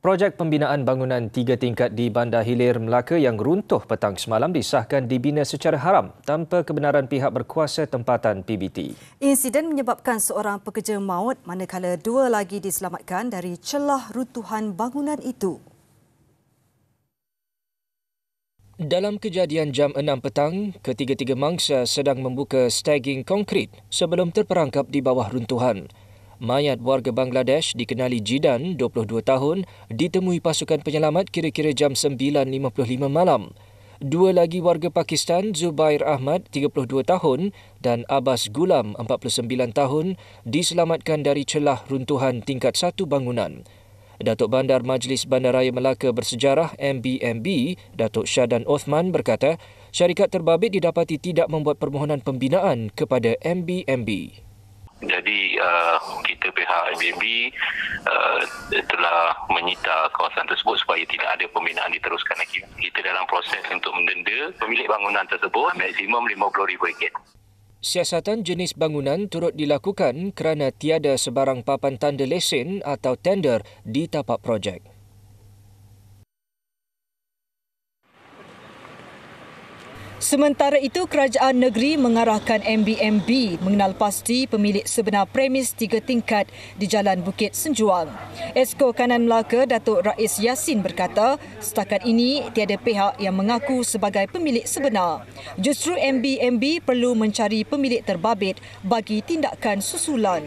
Projek pembinaan bangunan tiga tingkat di Bandar Hilir Melaka yang runtuh petang semalam disahkan dibina secara haram tanpa kebenaran pihak berkuasa tempatan PBT. Insiden menyebabkan seorang pekerja maut manakala dua lagi diselamatkan dari celah runtuhan bangunan itu. Dalam kejadian jam 6 petang, ketiga-tiga mangsa sedang membuka staging konkrit sebelum terperangkap di bawah runtuhan mayat warga Bangladesh dikenali Jidan, 22 tahun, ditemui pasukan penyelamat kira-kira jam 9.55 malam. Dua lagi warga Pakistan, Zubair Ahmad, 32 tahun, dan Abbas Gulam, 49 tahun, diselamatkan dari celah runtuhan tingkat satu bangunan. Datuk Bandar Majlis Bandaraya Melaka Bersejarah MBMB, Datuk Syadan Osman berkata, syarikat terbabit didapati tidak membuat permohonan pembinaan kepada MBMB jadi uh, kita pihak MBB uh, telah menyita kawasan tersebut supaya tidak ada pembinaan diteruskan lagi. Kita dalam proses untuk mendenda pemilik bangunan tersebut maksimum RM50,000. Siasatan jenis bangunan turut dilakukan kerana tiada sebarang papan tanda lesen atau tender di tapak projek. Sementara itu, kerajaan negeri mengarahkan MBMB mengenal pasti pemilik sebenar premis tiga tingkat di Jalan Bukit Senjuang. Esko Kanan Melaka, Datuk Rais Yassin berkata, setakat ini tiada pihak yang mengaku sebagai pemilik sebenar. Justru MBMB perlu mencari pemilik terbabit bagi tindakan susulan.